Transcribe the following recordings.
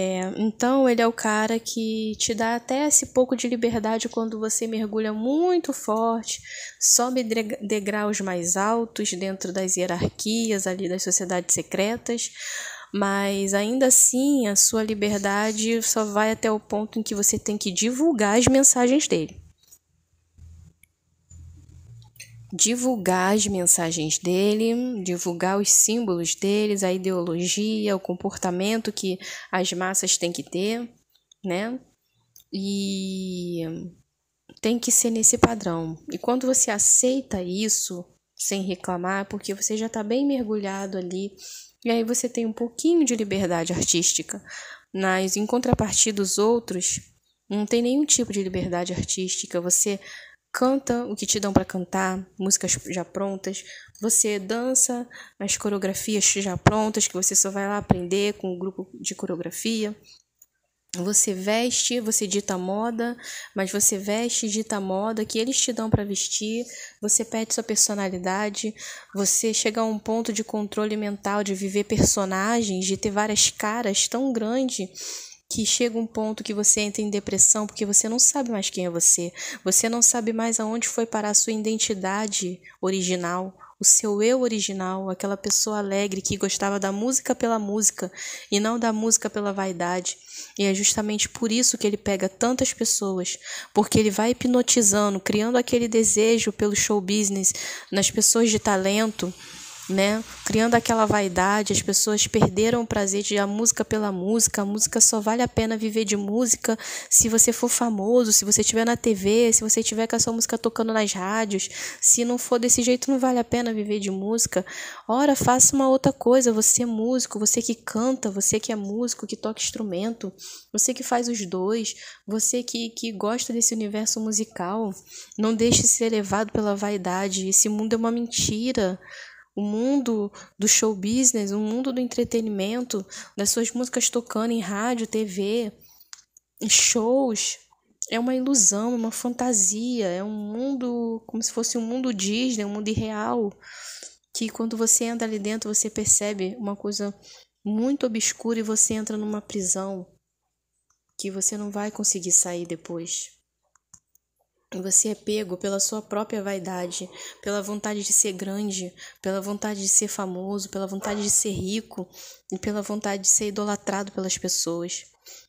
É, então ele é o cara que te dá até esse pouco de liberdade quando você mergulha muito forte, sobe degraus mais altos dentro das hierarquias ali das sociedades secretas, mas ainda assim a sua liberdade só vai até o ponto em que você tem que divulgar as mensagens dele divulgar as mensagens dele, divulgar os símbolos deles, a ideologia, o comportamento que as massas têm que ter, né? E tem que ser nesse padrão. E quando você aceita isso sem reclamar, porque você já está bem mergulhado ali, e aí você tem um pouquinho de liberdade artística, mas em contrapartida dos outros não tem nenhum tipo de liberdade artística, você canta o que te dão para cantar, músicas já prontas, você dança as coreografias já prontas que você só vai lá aprender com o grupo de coreografia. Você veste, você dita moda, mas você veste, dita moda que eles te dão para vestir, você perde sua personalidade, você chega a um ponto de controle mental de viver personagens, de ter várias caras tão grande que chega um ponto que você entra em depressão porque você não sabe mais quem é você, você não sabe mais aonde foi parar a sua identidade original, o seu eu original, aquela pessoa alegre que gostava da música pela música e não da música pela vaidade. E é justamente por isso que ele pega tantas pessoas, porque ele vai hipnotizando, criando aquele desejo pelo show business nas pessoas de talento né? Criando aquela vaidade, as pessoas perderam o prazer de a música pela música. A música só vale a pena viver de música se você for famoso, se você estiver na TV, se você tiver com a sua música tocando nas rádios. Se não for desse jeito, não vale a pena viver de música. Ora, faça uma outra coisa. Você é músico, você que canta, você que é músico, que toca instrumento, você que faz os dois, você que, que gosta desse universo musical. Não deixe ser levado pela vaidade. Esse mundo é uma mentira o mundo do show business, o mundo do entretenimento, das suas músicas tocando em rádio, TV, shows, é uma ilusão, é uma fantasia, é um mundo como se fosse um mundo Disney, um mundo irreal, que quando você anda ali dentro você percebe uma coisa muito obscura e você entra numa prisão que você não vai conseguir sair depois. Você é pego pela sua própria vaidade, pela vontade de ser grande, pela vontade de ser famoso, pela vontade de ser rico e pela vontade de ser idolatrado pelas pessoas.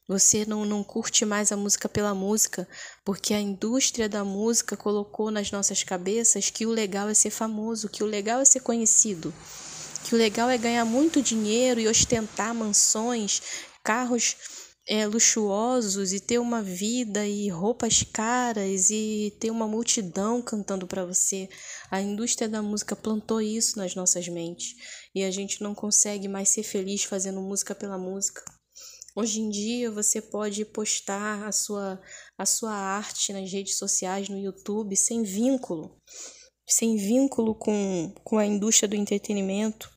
Você não, não curte mais a música pela música, porque a indústria da música colocou nas nossas cabeças que o legal é ser famoso, que o legal é ser conhecido, que o legal é ganhar muito dinheiro e ostentar mansões, carros é, luxuosos e ter uma vida e roupas caras e ter uma multidão cantando para você. A indústria da música plantou isso nas nossas mentes e a gente não consegue mais ser feliz fazendo música pela música. Hoje em dia você pode postar a sua, a sua arte nas redes sociais, no YouTube, sem vínculo, sem vínculo com, com a indústria do entretenimento.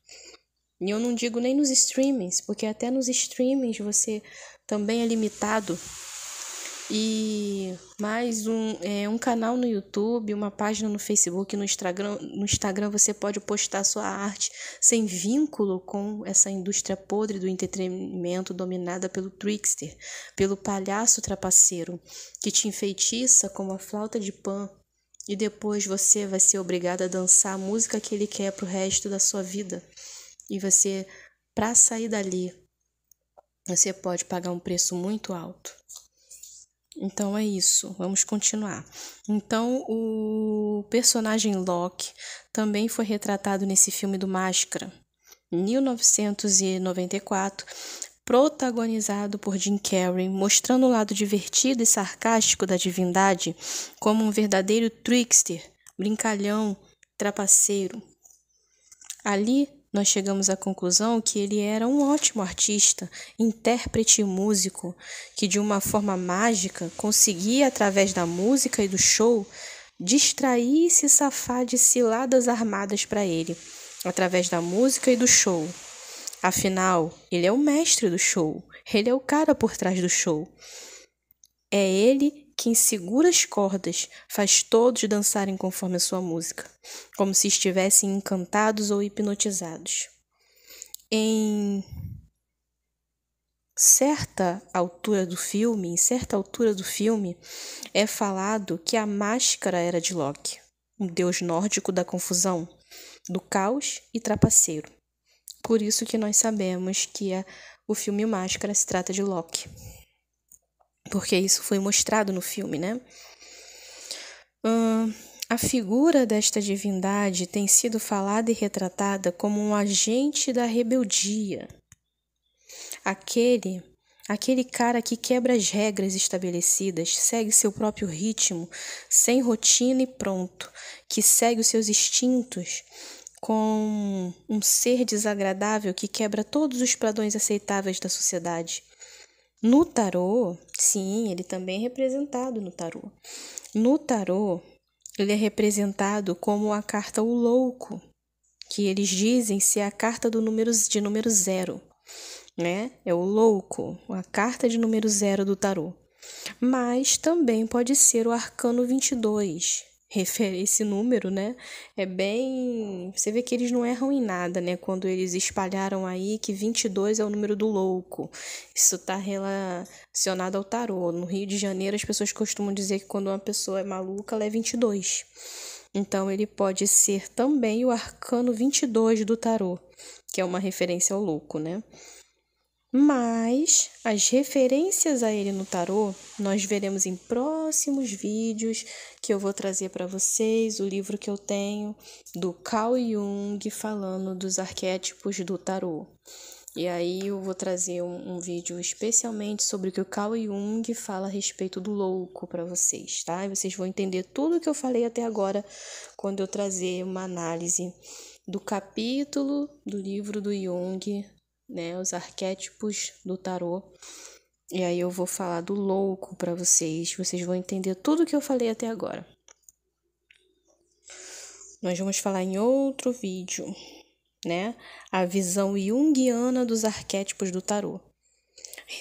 E eu não digo nem nos streamings, porque até nos streamings você também é limitado. E mais um, é, um canal no YouTube, uma página no Facebook, no Instagram. No Instagram você pode postar sua arte sem vínculo com essa indústria podre do entretenimento dominada pelo trickster, pelo palhaço trapaceiro, que te enfeitiça como a flauta de pan. E depois você vai ser obrigado a dançar a música que ele quer pro resto da sua vida. E você, para sair dali, você pode pagar um preço muito alto. Então é isso, vamos continuar. Então o personagem Locke também foi retratado nesse filme do Máscara, 1994, protagonizado por Jim Carrey, mostrando o lado divertido e sarcástico da divindade como um verdadeiro trickster, brincalhão, trapaceiro. Ali nós chegamos à conclusão que ele era um ótimo artista, intérprete e músico, que de uma forma mágica conseguia, através da música e do show, distrair e se safar de ciladas armadas para ele, através da música e do show. Afinal, ele é o mestre do show, ele é o cara por trás do show. É ele quem segura as cordas faz todos dançarem conforme a sua música, como se estivessem encantados ou hipnotizados. Em certa altura do filme, em certa altura do filme, é falado que a máscara era de Loki, um deus nórdico da confusão, do caos e trapaceiro. Por isso que nós sabemos que a, é, o filme Máscara se trata de Loki porque isso foi mostrado no filme, né? a figura desta divindade tem sido falada e retratada como um agente da rebeldia, aquele Aquele cara que quebra as regras estabelecidas, segue seu próprio ritmo, sem rotina e pronto, que segue os seus instintos, com um ser desagradável que quebra todos os padrões aceitáveis da sociedade. No tarô, sim, ele também é representado no tarô. No tarô, ele é representado como a carta o louco, que eles dizem ser a carta do número, de número zero, né? É o louco, a carta de número zero do tarô. Mas também pode ser o arcano 22, esse número, né? É bem. Você vê que eles não erram em nada, né? Quando eles espalharam aí que 22 é o número do louco. Isso está relacionado ao tarô. No Rio de Janeiro, as pessoas costumam dizer que quando uma pessoa é maluca, ela é 22. Então, ele pode ser também o arcano 22 do tarô, que é uma referência ao louco, né? Mas as referências a ele no tarô nós veremos em próximos vídeos que eu vou trazer para vocês o livro que eu tenho do Carl Jung falando dos arquétipos do tarô. E aí eu vou trazer um, um vídeo especialmente sobre o que o Carl Jung fala a respeito do louco para vocês, tá? E vocês vão entender tudo o que eu falei até agora quando eu trazer uma análise do capítulo do livro do Jung né, os arquétipos do tarô. E aí eu vou falar do louco para vocês, vocês vão entender tudo que eu falei até agora. Nós vamos falar em outro vídeo, né? A visão junguiana dos arquétipos do tarô.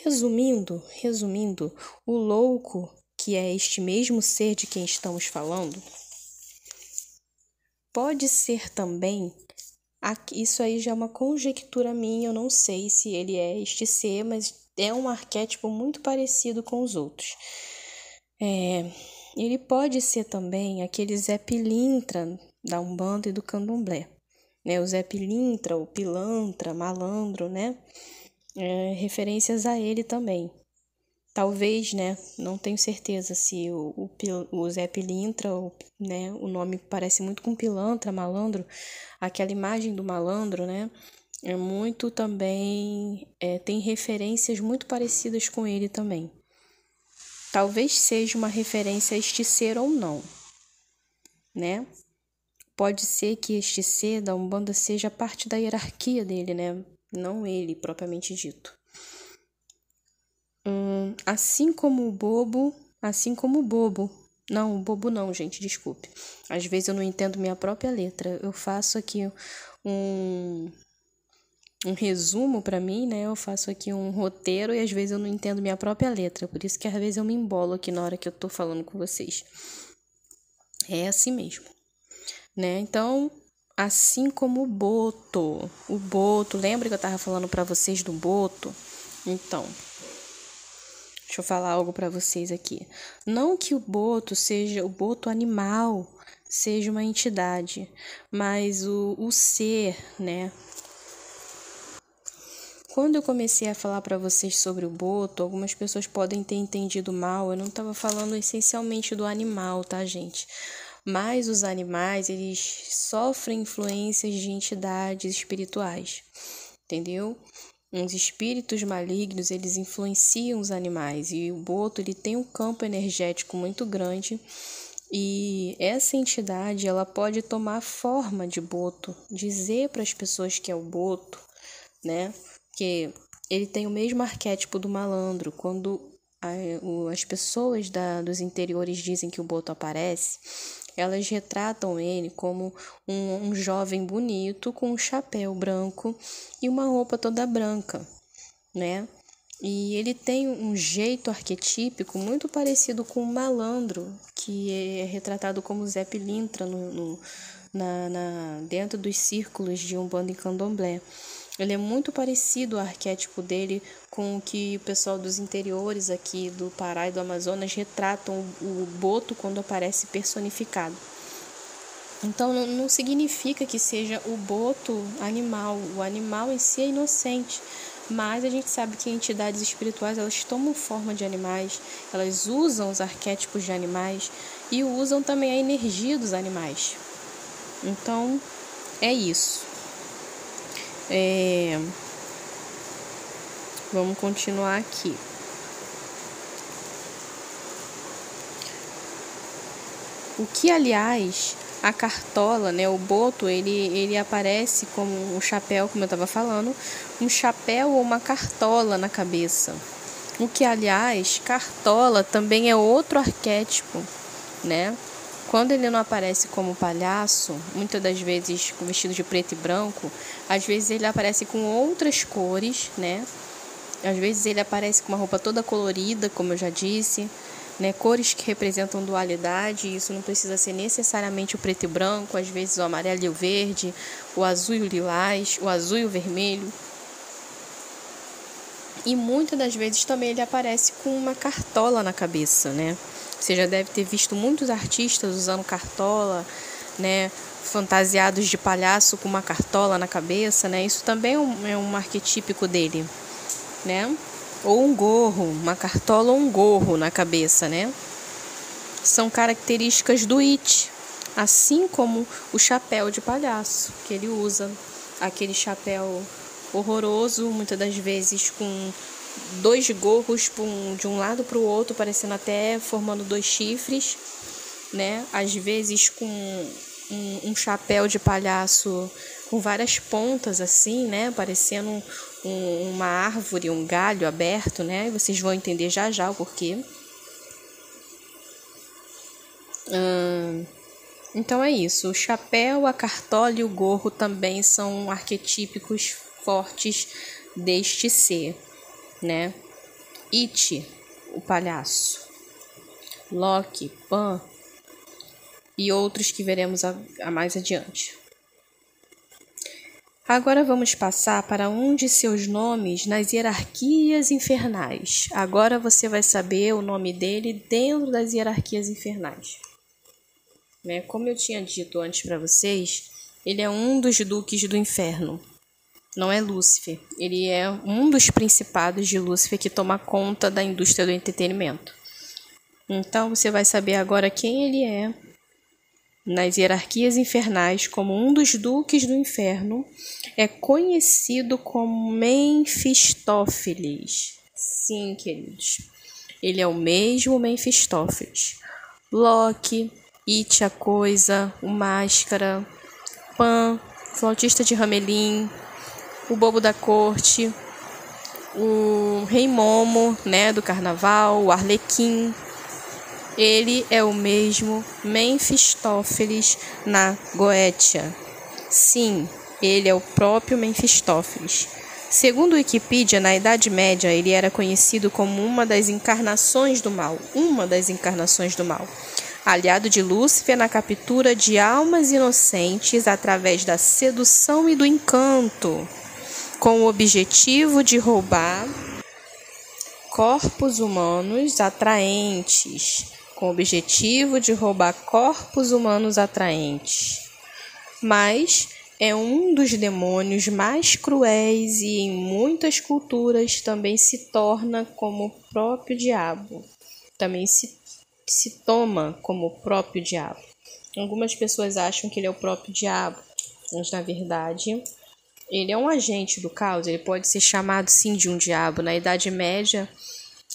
Resumindo, resumindo, o louco, que é este mesmo ser de quem estamos falando, pode ser também isso aí já é uma conjectura minha, eu não sei se ele é este ser, mas é um arquétipo muito parecido com os outros. É, ele pode ser também aquele Zé Pilintra da Umbanda e do Candomblé. Né? O Zé Pilintra, o Pilantra, Malandro, né? É, referências a ele também. Talvez, né? Não tenho certeza se o, o, o Zé Pilintra, o, né? O nome parece muito com pilantra, malandro. Aquela imagem do malandro, né? É muito também. É, tem referências muito parecidas com ele também. Talvez seja uma referência a este ser ou não, né? Pode ser que este ser da Umbanda seja parte da hierarquia dele, né? Não ele propriamente dito. Hum, assim como o bobo, assim como o bobo. Não, o bobo não, gente, desculpe. Às vezes eu não entendo minha própria letra. Eu faço aqui um um resumo para mim, né? Eu faço aqui um roteiro e às vezes eu não entendo minha própria letra, por isso que às vezes eu me embolo aqui na hora que eu tô falando com vocês. É assim mesmo, né? Então, assim como o boto, o boto, lembra que eu tava falando para vocês do boto? Então, Deixa eu falar algo para vocês aqui. Não que o boto seja o boto animal, seja uma entidade, mas o, o ser, né? Quando eu comecei a falar para vocês sobre o boto, algumas pessoas podem ter entendido mal. Eu não estava falando essencialmente do animal, tá, gente? Mas os animais, eles sofrem influências de entidades espirituais, entendeu? Uns espíritos malignos, eles influenciam os animais e o boto ele tem um campo energético muito grande e essa entidade, ela pode tomar forma de boto, dizer para as pessoas que é o boto, né? Que ele tem o mesmo arquétipo do malandro. Quando as pessoas da, dos interiores dizem que o boto aparece, elas retratam ele como um, um jovem bonito com um chapéu branco e uma roupa toda branca, né? E ele tem um jeito arquetípico muito parecido com o malandro, que é retratado como Zé Pilintra no, no, na, na, dentro dos círculos de um bando de Candomblé. Ele é muito parecido o arquétipo dele com o que o pessoal dos interiores aqui do Pará e do Amazonas retratam o, boto quando aparece personificado. Então não, não significa que seja o boto animal, o animal em si é inocente, mas a gente sabe que entidades espirituais elas tomam forma de animais, elas usam os arquétipos de animais e usam também a energia dos animais. Então é isso. É... Vamos continuar aqui. O que, aliás, a cartola, né, o boto, ele, ele aparece como um chapéu, como eu estava falando, um chapéu ou uma cartola na cabeça. O que, aliás, cartola também é outro arquétipo, né? Quando ele não aparece como palhaço, muitas das vezes vestido de preto e branco, às vezes ele aparece com outras cores, né? Às vezes ele aparece com uma roupa toda colorida, como eu já disse, né? Cores que representam dualidade, isso não precisa ser necessariamente o preto e branco, às vezes o amarelo e o verde, o azul e o lilás, o azul e o vermelho. E muitas das vezes também ele aparece com uma cartola na cabeça, né? Você já deve ter visto muitos artistas usando cartola, né? Fantasiados de palhaço com uma cartola na cabeça, né? Isso também é, é um, arquetípico dele, né? Ou um gorro, uma cartola ou um gorro na cabeça, né? São características do It, assim como o chapéu de palhaço que ele usa, aquele chapéu horroroso, muitas das vezes com dois gorros de um lado para o outro, parecendo até formando dois chifres, né? Às vezes com um, chapéu de palhaço com várias pontas assim, né? Parecendo um, uma árvore, um galho aberto, né? Vocês vão entender já já o porquê. Hum, então é isso. O chapéu, a cartola e o gorro também são arquetípicos fortes deste ser né? It, o palhaço. Loki, Pan e outros que veremos a, a mais adiante. Agora vamos passar para um de seus nomes nas hierarquias infernais. Agora você vai saber o nome dele dentro das hierarquias infernais. Né? Como eu tinha dito antes para vocês, ele é um dos duques do inferno não é Lúcifer. Ele é um dos principados de Lúcifer que toma conta da indústria do entretenimento. Então você vai saber agora quem ele é nas hierarquias infernais como um dos duques do inferno, é conhecido como Mefistófeles. Sim, queridos. Ele é o mesmo Mefistófeles. Loki, It a Coisa, o Máscara, Pan, flautista de Ramelin, o Bobo da Corte, o Rei Momo, né, do Carnaval, o Arlequim. Ele é o mesmo Mefistófeles na Goetia. Sim, ele é o próprio Mefistófeles. Segundo Wikipedia, na Idade Média, ele era conhecido como uma das encarnações do mal, uma das encarnações do mal, aliado de Lúcifer na captura de almas inocentes através da sedução e do encanto com o objetivo de roubar corpos humanos atraentes, com o objetivo de roubar corpos humanos atraentes. Mas é um dos demônios mais cruéis e em muitas culturas também se torna como o próprio diabo. Também se, se toma como o próprio diabo. Algumas pessoas acham que ele é o próprio diabo, mas na verdade ele é um agente do caos, ele pode ser chamado sim de um diabo. Na Idade Média,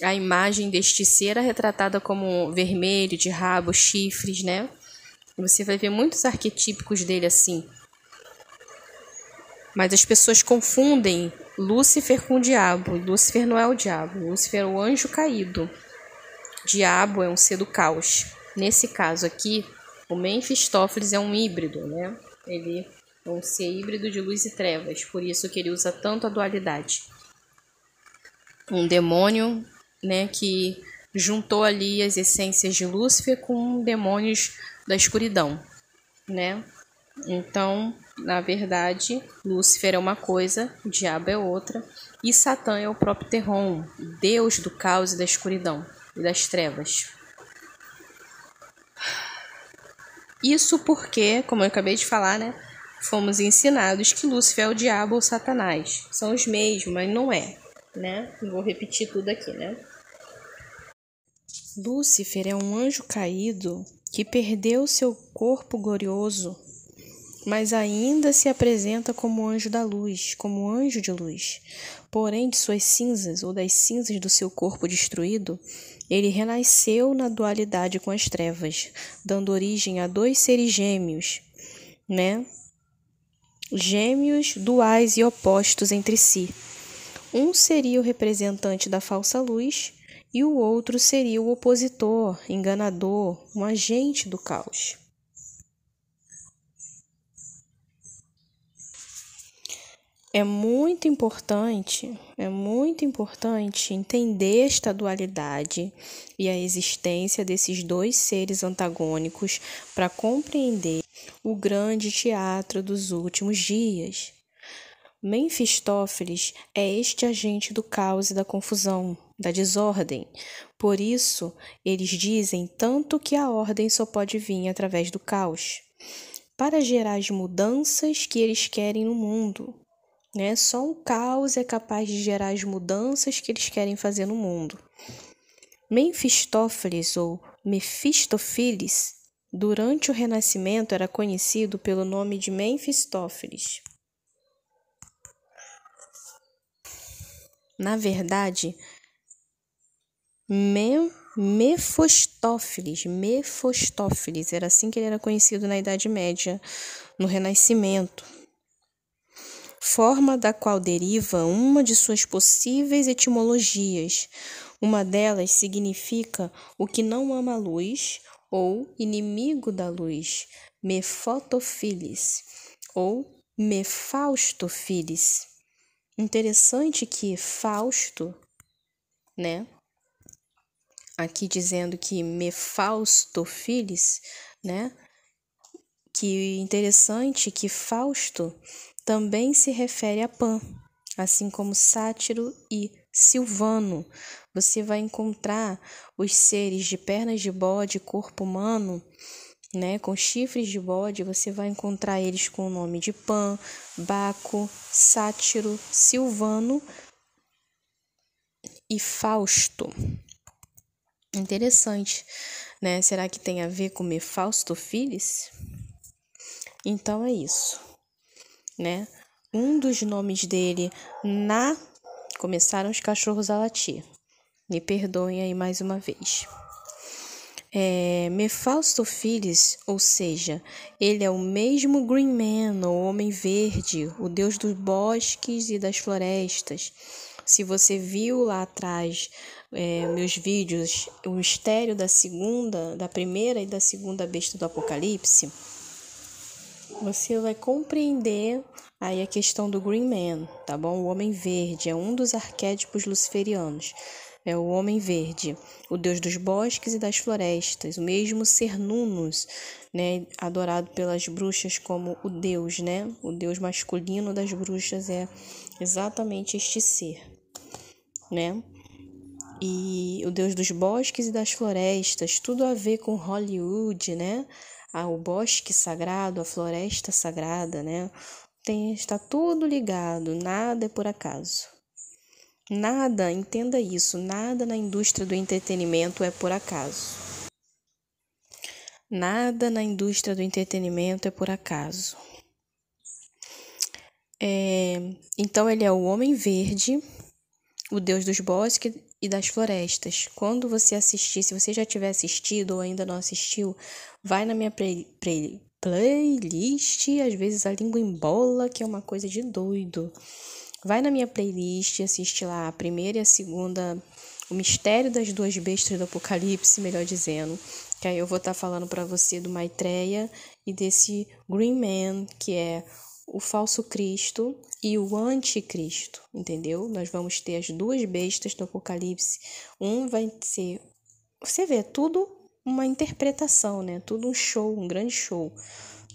a imagem deste ser era é retratada como vermelho, de rabo, chifres, né? Você vai ver muitos arquetípicos dele assim. Mas as pessoas confundem Lúcifer com o diabo. Lúcifer não é o diabo, Lúcifer é o anjo caído. Diabo é um ser do caos. Nesse caso aqui, o Mephistófeles é um híbrido, né? Ele vão então, se é híbrido de luz e trevas, por isso que ele usa tanto a dualidade. Um demônio, né, que juntou ali as essências de Lúcifer com demônios da escuridão, né? Então, na verdade, Lúcifer é uma coisa, o diabo é outra, e Satã é o próprio Terron, deus do caos e da escuridão e das trevas. Isso porque, como eu acabei de falar, né, fomos ensinados que Lúcifer é o diabo ou Satanás. São os mesmos, mas não é, né? Vou repetir tudo aqui, né? Lúcifer é um anjo caído que perdeu seu corpo glorioso, mas ainda se apresenta como anjo da luz, como anjo de luz. Porém, de suas cinzas ou das cinzas do seu corpo destruído, ele renasceu na dualidade com as trevas, dando origem a dois seres gêmeos, né? gêmeos duais e opostos entre si. Um seria o representante da falsa luz e o outro seria o opositor, enganador, um agente do caos. É muito importante, é muito importante entender esta dualidade e a existência desses dois seres antagônicos para compreender o grande teatro dos últimos dias. Mefistófeles é este agente do caos e da confusão, da desordem. Por isso, eles dizem tanto que a ordem só pode vir através do caos, para gerar as mudanças que eles querem no mundo. Né? Só o um caos é capaz de gerar as mudanças que eles querem fazer no mundo. Mefistófeles ou Mefistofiles Durante o Renascimento era conhecido pelo nome de Mefistófeles. Na verdade, Mefostófeles, Mefostófeles, era assim que ele era conhecido na Idade Média, no Renascimento. Forma da qual deriva uma de suas possíveis etimologias. Uma delas significa o que não ama a luz, ou inimigo da luz, mefotofilis ou Mefaustofiles. Interessante que Fausto, né? Aqui dizendo que Mefaustofiles, né? Que interessante que Fausto também se refere a Pan, assim como Sátiro e silvano. Você vai encontrar os seres de pernas de bode, corpo humano, né, com chifres de bode, você vai encontrar eles com o nome de Pan, Baco, Sátiro, Silvano e Fausto. Interessante, né? Será que tem a ver com Mefausto Filis? Então é isso, né? Um dos nomes dele na Começaram os cachorros a latir. Me perdoem aí mais uma vez. É, Mefausto Filis, ou seja, ele é o mesmo Green Man, o Homem Verde, o deus dos bosques e das florestas. Se você viu lá atrás é, meus vídeos, o mistério da segunda, da primeira e da segunda besta do Apocalipse, você vai compreender aí a questão do Green Man, tá bom? O Homem Verde é um dos arquétipos luciferianos. É o Homem Verde, o deus dos bosques e das florestas, o mesmo ser Nunus, né, adorado pelas bruxas como o deus, né? O deus masculino das bruxas é exatamente este ser, né? E o deus dos bosques e das florestas, tudo a ver com Hollywood, né? o bosque sagrado, a floresta sagrada, né? Tem, está tudo ligado, nada é por acaso. Nada, entenda isso, nada na indústria do entretenimento é por acaso. Nada na indústria do entretenimento é por acaso. É, então ele é o homem verde, o deus dos bosques, e das Florestas. Quando você assistir, se você já tiver assistido ou ainda não assistiu, vai na minha play, play, playlist, às vezes a língua embola, que é uma coisa de doido. Vai na minha playlist e assiste lá a primeira e a segunda, o mistério das duas bestas do apocalipse, melhor dizendo, que aí eu vou estar tá falando para você do Maitreya e desse Green Man, que é o falso Cristo e o anticristo, entendeu? Nós vamos ter as duas bestas do Apocalipse. Um vai ser. Você vê, é tudo uma interpretação, né? Tudo um show, um grande show,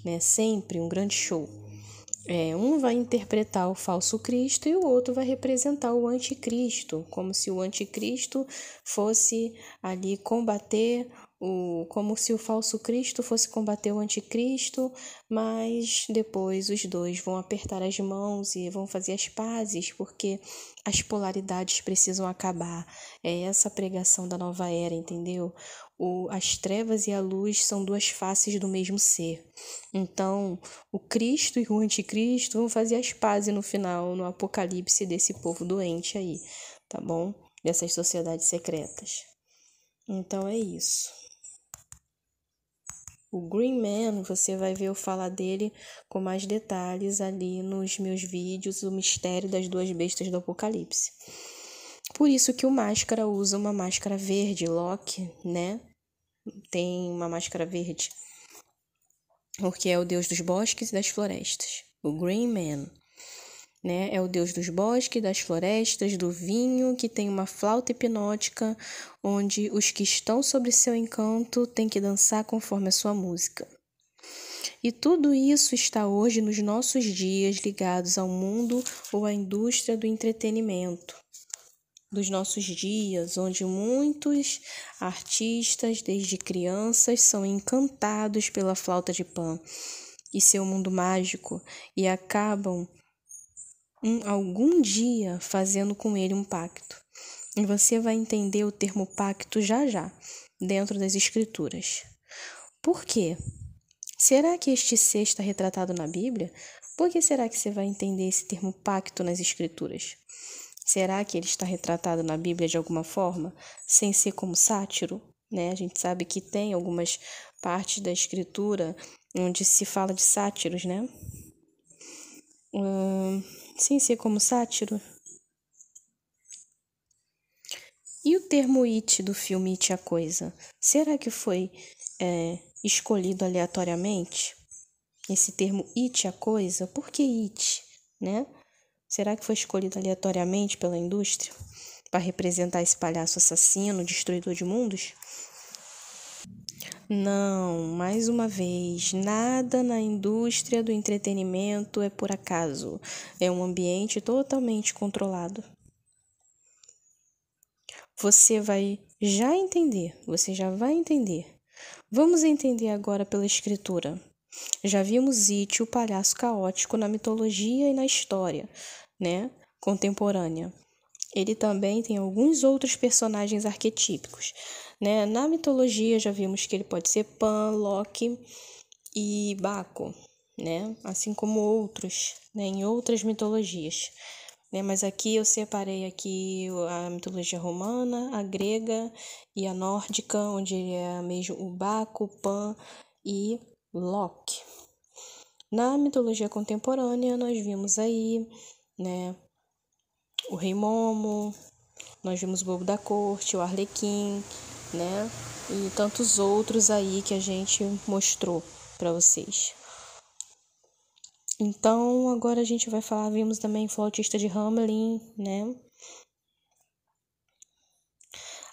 né? Sempre um grande show. É, um vai interpretar o falso Cristo e o outro vai representar o anticristo, como se o anticristo fosse ali combater o, como se o falso Cristo fosse combater o anticristo, mas depois os dois vão apertar as mãos e vão fazer as pazes, porque as polaridades precisam acabar. É essa a pregação da nova era, entendeu? O, as trevas e a luz são duas faces do mesmo ser. Então, o Cristo e o anticristo vão fazer as pazes no final, no apocalipse desse povo doente aí, tá bom? Dessas sociedades secretas. Então é isso. O Green Man, você vai ver eu falar dele com mais detalhes ali nos meus vídeos, o mistério das duas bestas do apocalipse. Por isso que o Máscara usa uma máscara verde, Loki, né? Tem uma máscara verde. Porque é o deus dos bosques e das florestas. O Green Man. Né? É o deus dos bosques, das florestas, do vinho, que tem uma flauta hipnótica, onde os que estão sobre seu encanto têm que dançar conforme a sua música. E tudo isso está hoje nos nossos dias ligados ao mundo ou à indústria do entretenimento. Dos nossos dias, onde muitos artistas, desde crianças, são encantados pela flauta de Pan e seu mundo mágico e acabam um, algum dia fazendo com ele um pacto. E você vai entender o termo pacto já já, dentro das Escrituras. Por quê? Será que este ser está retratado na Bíblia? Por que será que você vai entender esse termo pacto nas Escrituras? Será que ele está retratado na Bíblia de alguma forma, sem ser como sátiro? Né? A gente sabe que tem algumas partes da Escritura onde se fala de sátiros, né? Hum sem ser como sátiro? E o termo it do filme It a Coisa? Será que foi é, escolhido aleatoriamente? Esse termo it a coisa? Por que it? Né? Será que foi escolhido aleatoriamente pela indústria para representar esse palhaço assassino, destruidor de mundos? Não, mais uma vez, nada na indústria do entretenimento é por acaso. É um ambiente totalmente controlado. Você vai já entender, você já vai entender. Vamos entender agora pela escritura. Já vimos It, o palhaço caótico, na mitologia e na história, né? Contemporânea. Ele também tem alguns outros personagens arquetípicos. Né? Na mitologia já vimos que ele pode ser Pan, Loki e Baco, né? assim como outros né? em outras mitologias. Né? Mas aqui eu separei aqui a mitologia romana, a grega e a nórdica, onde ele é mesmo o Baco, Pan e Loki. Na mitologia contemporânea nós vimos aí né, o Rei Momo, nós vimos o Bobo da Corte, o Arlequim, né? E tantos outros aí que a gente mostrou para vocês. Então, agora a gente vai falar, vimos também flautista de Hamelin, né?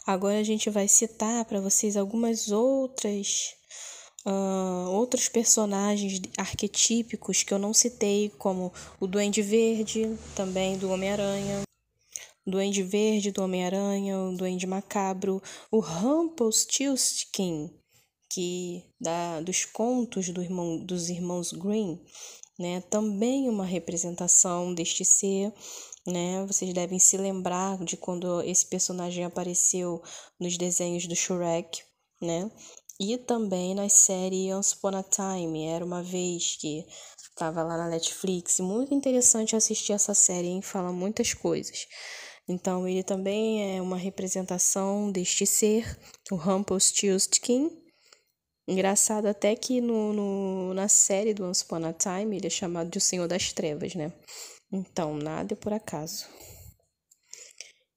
Agora a gente vai citar para vocês algumas outras uh, outros personagens arquetípicos que eu não citei, como o Duende Verde, também do Homem-Aranha, Duende Verde do Homem-Aranha, o Duende Macabro, o Rumpelstiltskin, que da, dos contos do irmão, dos irmãos Green, né? Também uma representação deste ser, né? Vocês devem se lembrar de quando esse personagem apareceu nos desenhos do Shrek, né? E também na série Once Upon a Time, era uma vez que estava lá na Netflix. Muito interessante assistir essa série, hein? Fala muitas coisas. Então, ele também é uma representação deste ser, o Rumpelstiltskin. Engraçado até que no, no, na série do Once Upon a Time ele é chamado de o Senhor das Trevas, né? Então, nada é por acaso.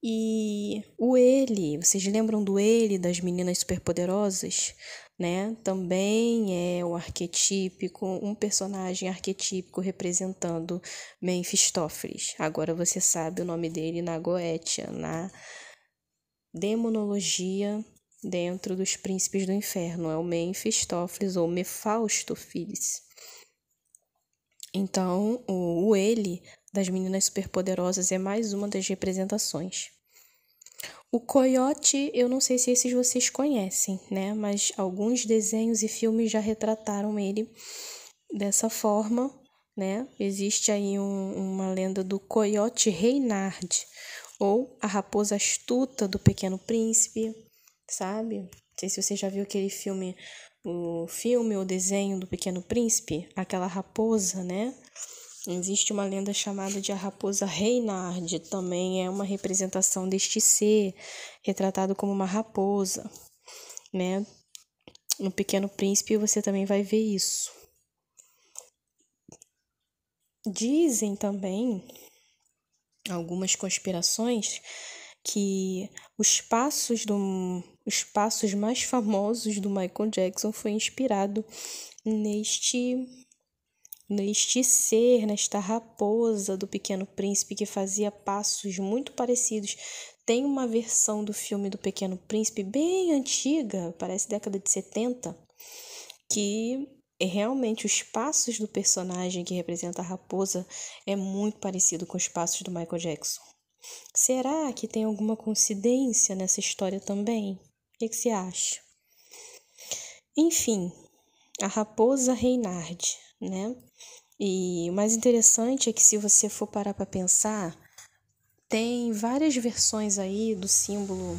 E o ele, vocês lembram do ele das meninas superpoderosas? né? Também é o arquetípico, um personagem arquetípico representando Mefistófeles. Agora você sabe o nome dele na Goetia, na demonologia dentro dos príncipes do inferno, é o Mefistófeles ou Mefausto Então, o, o ele das meninas superpoderosas é mais uma das representações. O coiote, eu não sei se esses vocês conhecem, né? Mas alguns desenhos e filmes já retrataram ele dessa forma, né? Existe aí um, uma lenda do coiote Reinhard, ou a raposa astuta do Pequeno Príncipe, sabe? Não sei se você já viu aquele filme, o filme ou desenho do Pequeno Príncipe, aquela raposa, né? Existe uma lenda chamada de a raposa Reinard, também é uma representação deste ser, retratado como uma raposa, né? No Pequeno Príncipe você também vai ver isso. Dizem também algumas conspirações que os passos do os passos mais famosos do Michael Jackson foi inspirado neste neste ser, nesta raposa do Pequeno Príncipe que fazia passos muito parecidos. Tem uma versão do filme do Pequeno Príncipe bem antiga, parece década de 70, que é realmente os passos do personagem que representa a raposa é muito parecido com os passos do Michael Jackson. Será que tem alguma coincidência nessa história também? O que, que você acha? Enfim, a raposa Reinard, né? E o mais interessante é que se você for parar para pensar, tem várias versões aí do símbolo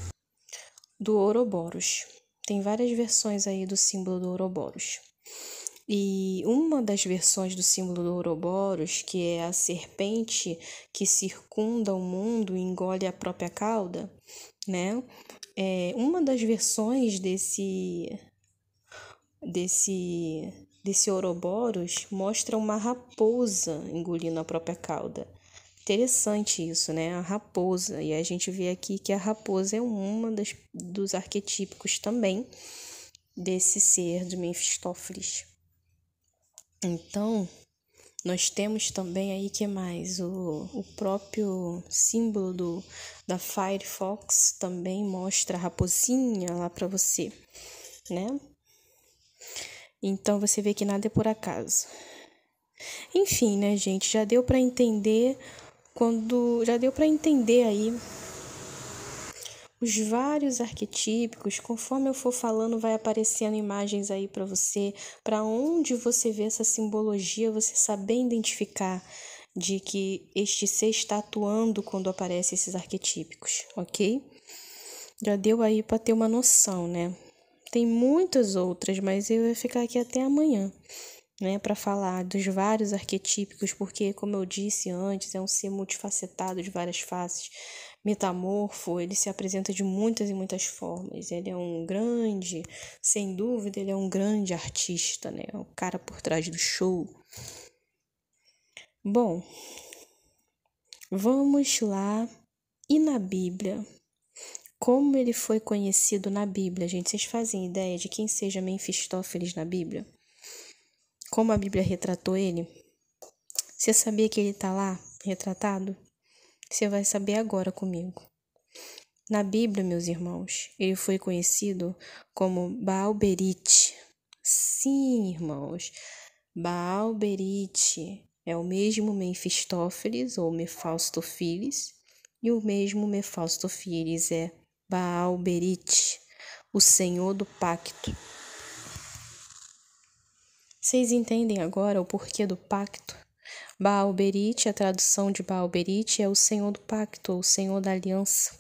do Ouroboros. Tem várias versões aí do símbolo do Ouroboros. E uma das versões do símbolo do Ouroboros, que é a serpente que circunda o mundo e engole a própria cauda, né? É uma das versões desse desse desse Ouroboros mostra uma raposa engolindo a própria cauda. Interessante isso, né? A raposa. E a gente vê aqui que a raposa é uma das, dos arquetípicos também desse ser de Mefistófeles. Então, nós temos também aí que mais o, o próprio símbolo do, da Firefox também mostra a raposinha lá para você, né? Então você vê que nada é por acaso. Enfim, né, gente, já deu para entender quando já deu para entender aí os vários arquetípicos, conforme eu for falando, vai aparecendo imagens aí para você, para onde você vê essa simbologia, você saber identificar de que este ser está atuando quando aparecem esses arquetípicos, ok? Já deu aí para ter uma noção, né? Tem muitas outras, mas eu ia ficar aqui até amanhã, né, para falar dos vários arquetípicos, porque como eu disse antes, é um ser multifacetado de várias faces. Metamorfo, ele se apresenta de muitas e muitas formas. Ele é um grande, sem dúvida, ele é um grande artista, né? O cara por trás do show. Bom, vamos lá. E na Bíblia, como ele foi conhecido na Bíblia, gente? Vocês fazem ideia de quem seja Mefistófeles na Bíblia? Como a Bíblia retratou ele? Você sabia que ele está lá, retratado? Você vai saber agora comigo. Na Bíblia, meus irmãos, ele foi conhecido como Baalberite. Sim, irmãos, Baalberite é o mesmo Mefistófeles ou Mefausto e o mesmo Mefausto é baal Berit, o Senhor do Pacto. Vocês entendem agora o porquê do pacto? baal Berit, a tradução de baal Berit, é o Senhor do Pacto, o Senhor da Aliança.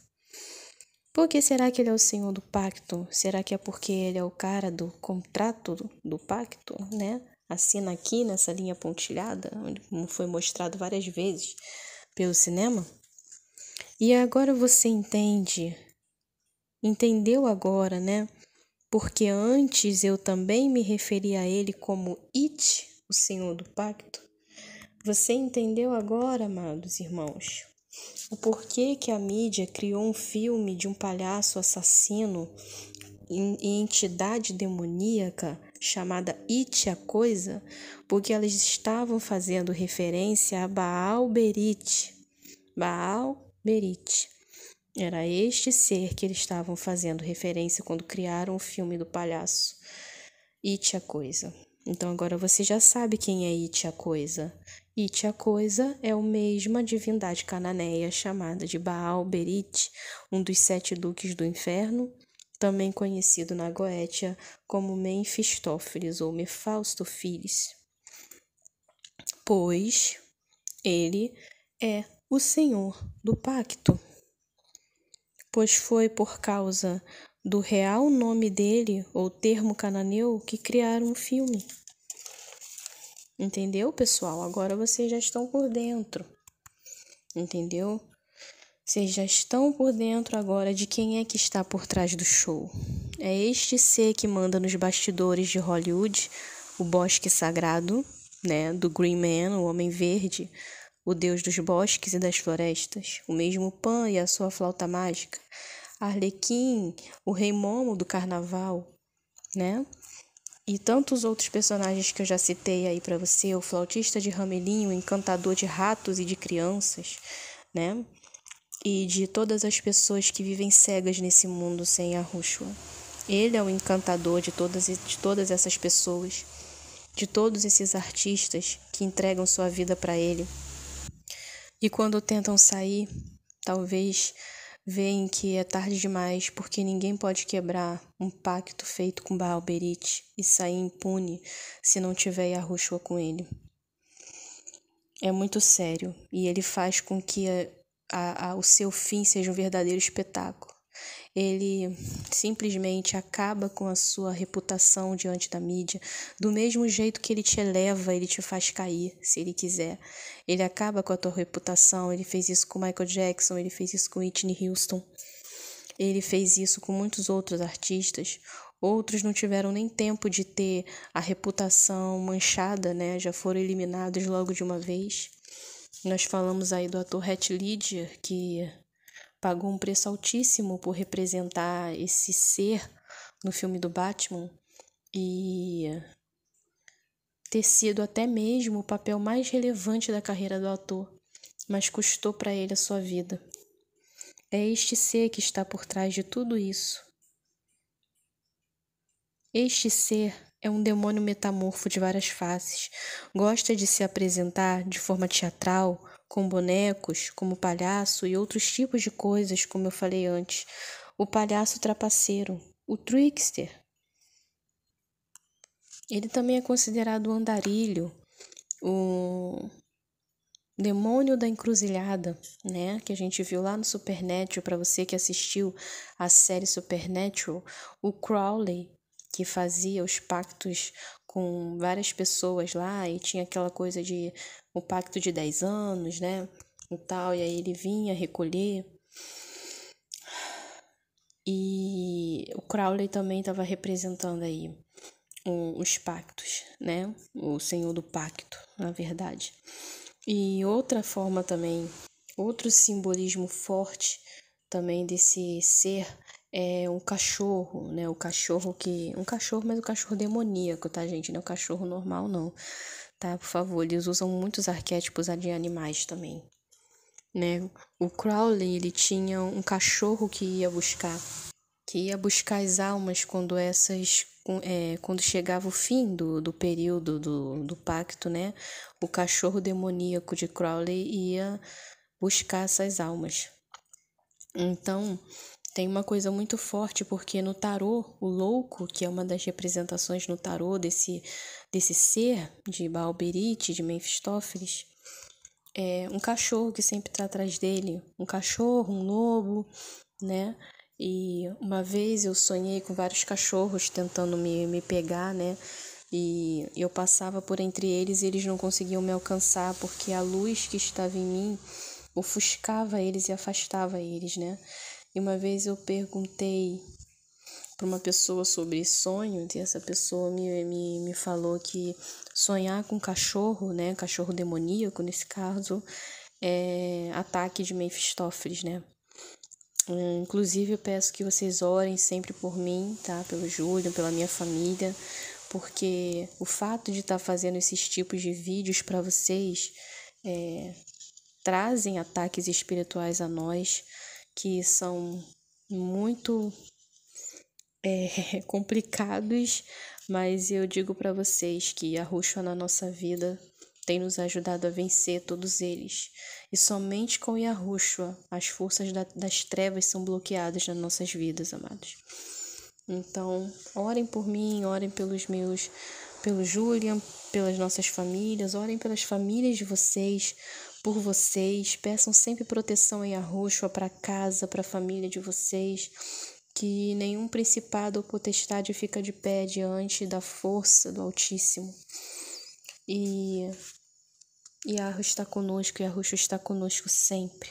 Por que será que ele é o Senhor do Pacto? Será que é porque ele é o cara do contrato do pacto, né? Assina aqui nessa linha pontilhada, como foi mostrado várias vezes pelo cinema? E agora você entende entendeu agora, né? Porque antes eu também me referi a ele como It, o Senhor do Pacto. Você entendeu agora, amados irmãos, o porquê que a mídia criou um filme de um palhaço assassino e entidade demoníaca chamada It a Coisa, porque elas estavam fazendo referência a Baal Berit. Baal Berit era este ser que eles estavam fazendo referência quando criaram o filme do palhaço. It a coisa. Então agora você já sabe quem é It a coisa. It a coisa é o mesma divindade cananeia chamada de Baal Berit, um dos sete duques do inferno, também conhecido na Goetia como Menfistófeles ou Mefausto pois ele é o senhor do pacto pois foi por causa do real nome dele, ou termo cananeu, que criaram o filme. Entendeu, pessoal? Agora vocês já estão por dentro. Entendeu? Vocês já estão por dentro agora de quem é que está por trás do show. É este ser que manda nos bastidores de Hollywood, o bosque sagrado, né, do Green Man, o Homem Verde, o deus dos bosques e das florestas, o mesmo Pan e a sua flauta mágica, Arlequim, o rei Momo do carnaval, né? E tantos outros personagens que eu já citei aí para você, o flautista de ramelinho, o encantador de ratos e de crianças, né? E de todas as pessoas que vivem cegas nesse mundo sem a Ele é o encantador de todas, de todas essas pessoas, de todos esses artistas que entregam sua vida para ele. E quando tentam sair, talvez veem que é tarde demais porque ninguém pode quebrar um pacto feito com Baal e sair impune se não tiver Yahushua com ele. É muito sério e ele faz com que a, a, o seu fim seja um verdadeiro espetáculo ele simplesmente acaba com a sua reputação diante da mídia, do mesmo jeito que ele te eleva, ele te faz cair, se ele quiser. Ele acaba com a tua reputação, ele fez isso com Michael Jackson, ele fez isso com Whitney Houston. Ele fez isso com muitos outros artistas. Outros não tiveram nem tempo de ter a reputação manchada, né? Já foram eliminados logo de uma vez. Nós falamos aí do ator Hat Lidia que pagou um preço altíssimo por representar esse ser no filme do Batman e ter sido até mesmo o papel mais relevante da carreira do ator, mas custou para ele a sua vida. É este ser que está por trás de tudo isso. Este ser é um demônio metamorfo de várias faces. Gosta de se apresentar de forma teatral, com bonecos, como palhaço e outros tipos de coisas, como eu falei antes. O palhaço trapaceiro, o trickster. Ele também é considerado o andarilho, o demônio da encruzilhada, né? Que a gente viu lá no Supernatural, para você que assistiu a série Supernatural, o Crowley, que fazia os pactos com várias pessoas lá e tinha aquela coisa de o um pacto de 10 anos, né? E tal, e aí ele vinha recolher. E o Crowley também estava representando aí os pactos, né? O senhor do pacto, na verdade. E outra forma também, outro simbolismo forte também desse ser é um cachorro, né? O cachorro que. Um cachorro, mas o um cachorro demoníaco, tá, gente? Não é o um cachorro normal, não. Tá? Por favor, eles usam muitos arquétipos de animais também. Né? O Crowley, ele tinha um cachorro que ia buscar. Que ia buscar as almas quando essas é, quando chegava o fim do, do período do, do pacto, né, o cachorro demoníaco de Crowley ia buscar essas almas. Então, tem uma coisa muito forte, porque no tarô, o louco, que é uma das representações no tarô desse, desse ser de Baalberite, de Mephistófeles, é um cachorro que sempre está atrás dele, um cachorro, um lobo, né? E uma vez eu sonhei com vários cachorros tentando me, me pegar, né? E eu passava por entre eles e eles não conseguiam me alcançar porque a luz que estava em mim ofuscava eles e afastava eles, né? E uma vez eu perguntei para uma pessoa sobre sonho, e essa pessoa me, me, me falou que sonhar com cachorro, né, cachorro demoníaco nesse caso, é ataque de Mephistófeles, né? Hum, inclusive eu peço que vocês orem sempre por mim, tá? Pelo Júlio, pela minha família, porque o fato de estar tá fazendo esses tipos de vídeos para vocês é, trazem ataques espirituais a nós que são muito é, complicados, mas eu digo para vocês que a Rússia na nossa vida tem nos ajudado a vencer todos eles. E somente com Yahushua as forças da, das trevas são bloqueadas nas nossas vidas, amados. Então, orem por mim, orem pelos meus, pelo Julian, pelas nossas famílias, orem pelas famílias de vocês, por vocês, peçam sempre proteção em Arroxo para casa, para a família de vocês, que nenhum principado ou potestade fica de pé diante da força do Altíssimo. E, e Arroxo está conosco, e Arroxo está conosco sempre.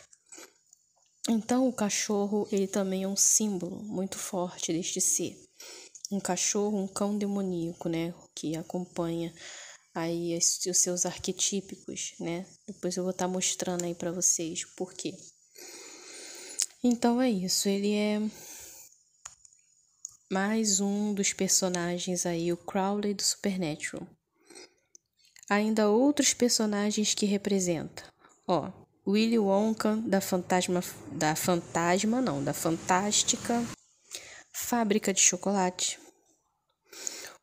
Então, o cachorro ele também é um símbolo muito forte deste ser. Um cachorro, um cão demoníaco, né, que acompanha aí os, seus arquetípicos, né? Depois eu vou estar tá mostrando aí para vocês por quê. Então é isso, ele é mais um dos personagens aí, o Crowley do Supernatural. Ainda outros personagens que representa. Ó, Willy Wonka da Fantasma da Fantasma não, da Fantástica Fábrica de Chocolate,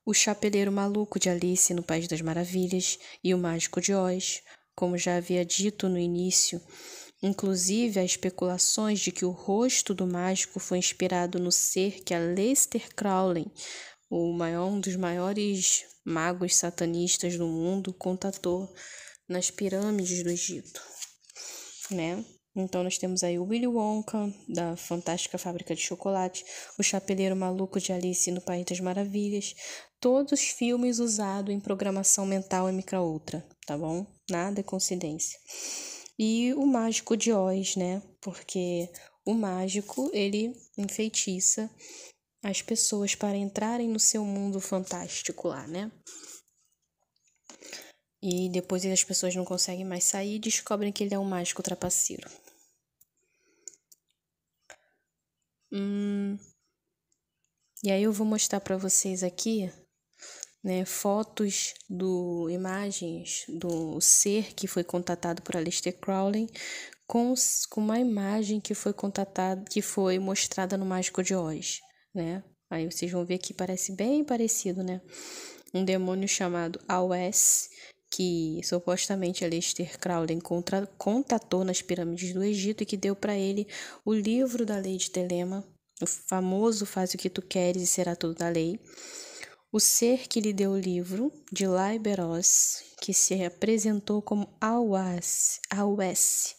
o Chapeleiro Maluco de Alice no País das Maravilhas e O Mágico de Oz, como já havia dito no início, inclusive as especulações de que o rosto do mágico foi inspirado no ser que a Lester Crowley, o maior, um dos maiores magos satanistas do mundo, contatou nas pirâmides do Egito, né? Então nós temos aí o Willy Wonka da Fantástica Fábrica de Chocolate, o Chapeleiro Maluco de Alice no País das Maravilhas, todos os filmes usados em programação mental micro microultra, tá bom? Nada é coincidência. E o mágico de Oz, né? Porque o mágico, ele enfeitiça as pessoas para entrarem no seu mundo fantástico lá, né? E depois as pessoas não conseguem mais sair e descobrem que ele é um mágico trapaceiro. Hum. E aí eu vou mostrar para vocês aqui né, fotos do imagens do ser que foi contatado por Aleister Crowley com, com uma imagem que foi contatada que foi mostrada no Mágico de Oz, né? Aí vocês vão ver que parece bem parecido, né? Um demônio chamado Awes que supostamente Aleister Crowley contra, contatou nas pirâmides do Egito e que deu para ele o livro da lei de Telema, o famoso faz o que tu queres e será tudo da lei o ser que lhe deu o livro, de Liberos, que se apresentou como Awas, Awes.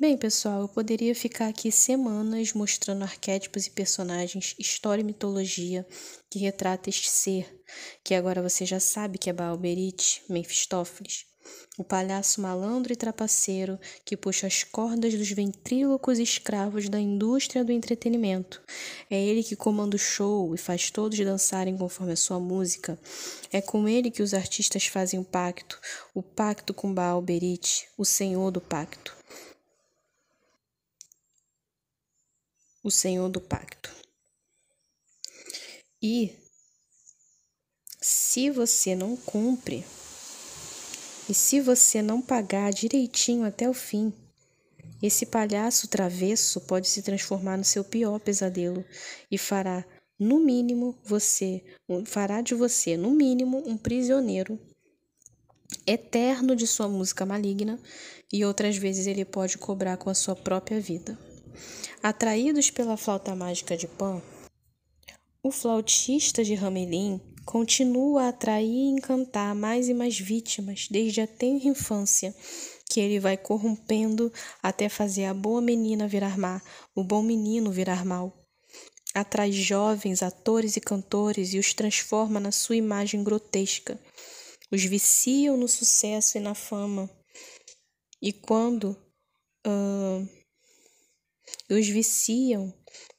Bem, pessoal, eu poderia ficar aqui semanas mostrando arquétipos e personagens, história e mitologia que retrata este ser, que agora você já sabe que é Baalberite, Mefistófeles o palhaço malandro e trapaceiro que puxa as cordas dos ventrílocos escravos da indústria do entretenimento. É ele que comanda o show e faz todos dançarem conforme a sua música. É com ele que os artistas fazem o pacto, o pacto com Baal Berit, o senhor do pacto. O senhor do pacto. E se você não cumpre que se você não pagar direitinho até o fim, esse palhaço travesso pode se transformar no seu pior pesadelo e fará, no mínimo, você fará de você, no mínimo, um prisioneiro eterno de sua música maligna e outras vezes ele pode cobrar com a sua própria vida. Atraídos pela flauta mágica de Pan, o flautista de Ramelin continua a atrair e encantar mais e mais vítimas desde a tenra infância, que ele vai corrompendo até fazer a boa menina virar má, o bom menino virar mal. Atrai jovens, atores e cantores e os transforma na sua imagem grotesca. Os viciam no sucesso e na fama. E quando uh, os viciam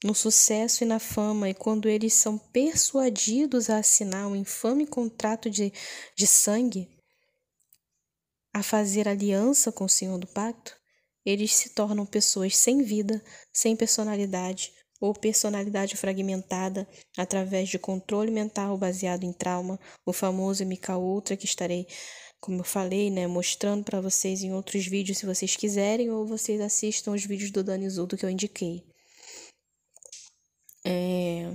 no sucesso e na fama, e quando eles são persuadidos a assinar um infame contrato de, de sangue, a fazer aliança com o Senhor do Pacto, eles se tornam pessoas sem vida, sem personalidade ou personalidade fragmentada através de controle mental baseado em trauma, o famoso MK Ultra que estarei, como eu falei, né, mostrando para vocês em outros vídeos se vocês quiserem ou vocês assistam os vídeos do Danizudo que eu indiquei é,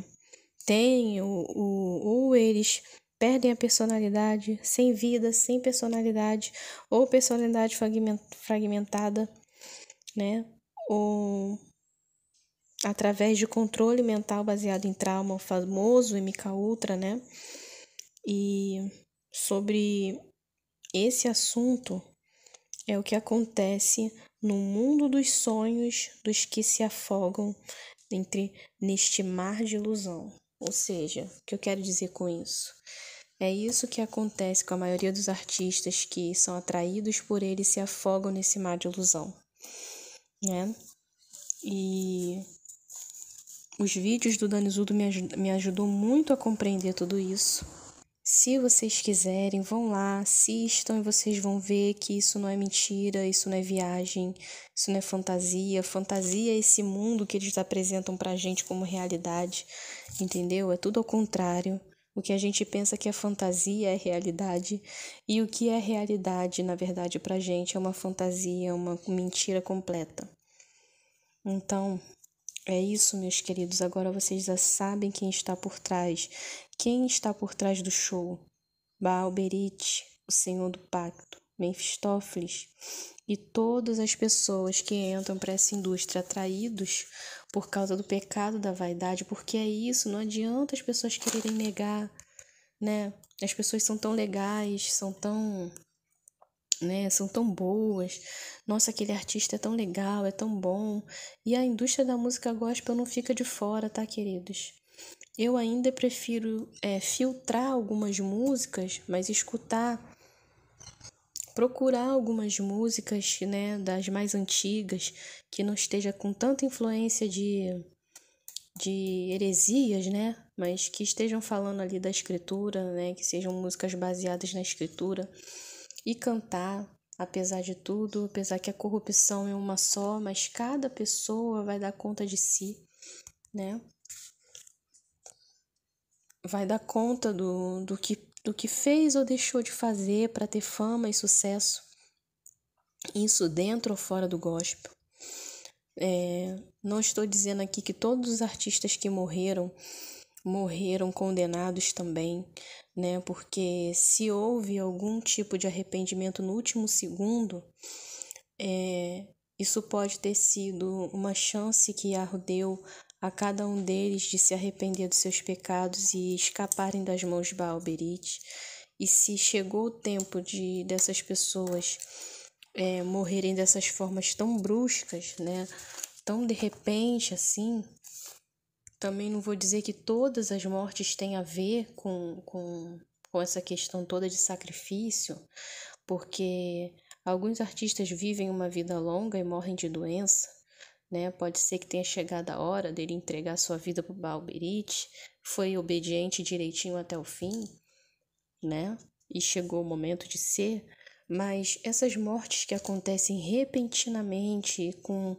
têm, ou, ou eles perdem a personalidade, sem vida, sem personalidade, ou personalidade fragmentada, né? Ou através de controle mental baseado em trauma, o famoso MK Ultra, né? E sobre esse assunto é o que acontece no mundo dos sonhos dos que se afogam entre neste mar de ilusão. Ou seja, o que eu quero dizer com isso? É isso que acontece com a maioria dos artistas que são atraídos por ele e se afogam nesse mar de ilusão, né? E os vídeos do Danizudo me, ajud me ajudou muito a compreender tudo isso. Se vocês quiserem, vão lá, assistam e vocês vão ver que isso não é mentira, isso não é viagem, isso não é fantasia. Fantasia é esse mundo que eles apresentam pra gente como realidade, entendeu? É tudo ao contrário. O que a gente pensa que é fantasia é realidade, e o que é realidade, na verdade, pra gente é uma fantasia, é uma mentira completa. Então, é isso, meus queridos. Agora vocês já sabem quem está por trás. Quem está por trás do show? Baalberite, o senhor do pacto, Mefistófeles e todas as pessoas que entram para essa indústria atraídos por causa do pecado da vaidade, porque é isso, não adianta as pessoas quererem negar, né? As pessoas são tão legais, são tão né, são tão boas. Nossa, aquele artista é tão legal, é tão bom. E a indústria da música gospel não fica de fora, tá, queridos? Eu ainda prefiro é, filtrar algumas músicas, mas escutar, procurar algumas músicas, né, das mais antigas, que não esteja com tanta influência de, de heresias, né, mas que estejam falando ali da escritura, né, que sejam músicas baseadas na escritura e cantar apesar de tudo, apesar que a corrupção é uma só, mas cada pessoa vai dar conta de si, né? vai dar conta do, do, que, do que fez ou deixou de fazer para ter fama e sucesso, isso dentro ou fora do gospel. É, não estou dizendo aqui que todos os artistas que morreram morreram condenados também, né? Porque se houve algum tipo de arrependimento no último segundo, é, isso pode ter sido uma chance que Yahoo deu a cada um deles de se arrepender dos seus pecados e escaparem das mãos de Baalberite. E se chegou o tempo de dessas pessoas é, morrerem dessas formas tão bruscas, né, tão de repente assim, também não vou dizer que todas as mortes têm a ver com, com, com essa questão toda de sacrifício, porque alguns artistas vivem uma vida longa e morrem de doença, né? Pode ser que tenha chegado a hora dele entregar sua vida para Balberite, foi obediente direitinho até o fim, né? E chegou o momento de ser, mas essas mortes que acontecem repentinamente com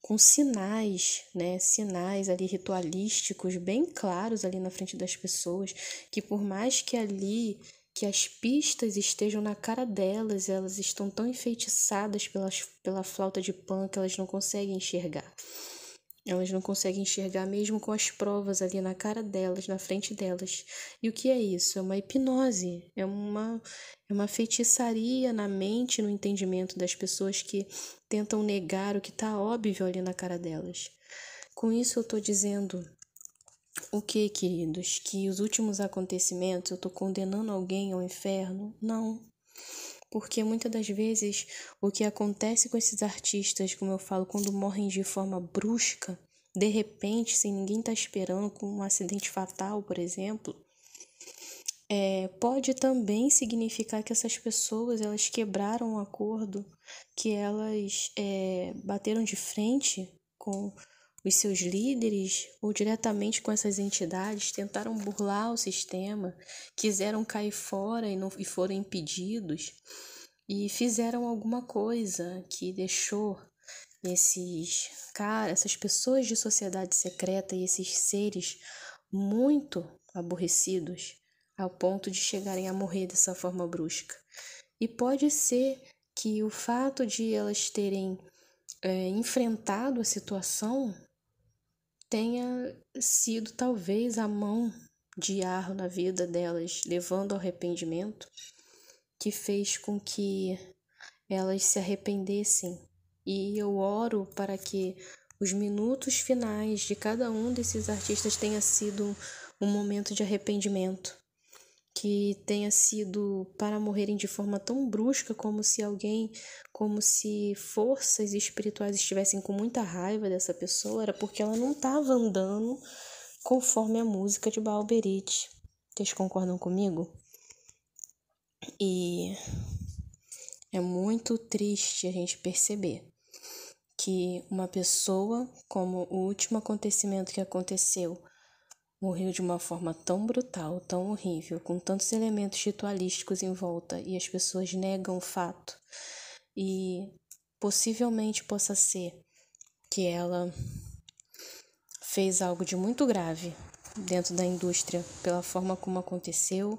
com sinais, né, sinais ali ritualísticos bem claros ali na frente das pessoas, que por mais que ali que as pistas estejam na cara delas, elas estão tão enfeitiçadas pela pela flauta de pan que elas não conseguem enxergar. Elas não conseguem enxergar mesmo com as provas ali na cara delas, na frente delas. E o que é isso? É uma hipnose, é uma, é uma feitiçaria na mente, no entendimento das pessoas que tentam negar o que está óbvio ali na cara delas. Com isso, eu estou dizendo o que, queridos? Que os últimos acontecimentos eu estou condenando alguém ao inferno? Não. Porque muitas das vezes o que acontece com esses artistas, como eu falo, quando morrem de forma brusca, de repente, sem ninguém estar tá esperando, com um acidente fatal, por exemplo, é, pode também significar que essas pessoas elas quebraram um acordo, que elas é, bateram de frente com os seus líderes, ou diretamente com essas entidades, tentaram burlar o sistema, quiseram cair fora e, não, e foram impedidos, e fizeram alguma coisa que deixou esses cara, essas pessoas de sociedade secreta e esses seres muito aborrecidos ao ponto de chegarem a morrer dessa forma brusca. E pode ser que o fato de elas terem é, enfrentado a situação tenha sido talvez a mão de Arro na vida delas, levando ao arrependimento, que fez com que elas se arrependessem. E eu oro para que os minutos finais de cada um desses artistas tenha sido um momento de arrependimento, que tenha sido para morrerem de forma tão brusca, como se alguém, como se forças espirituais estivessem com muita raiva dessa pessoa, era porque ela não estava andando conforme a música de Balberite. Vocês concordam comigo? E é muito triste a gente perceber que uma pessoa, como o último acontecimento que aconteceu Morreu de uma forma tão brutal, tão horrível, com tantos elementos ritualísticos em volta e as pessoas negam o fato. E possivelmente possa ser que ela fez algo de muito grave dentro da indústria, pela forma como aconteceu,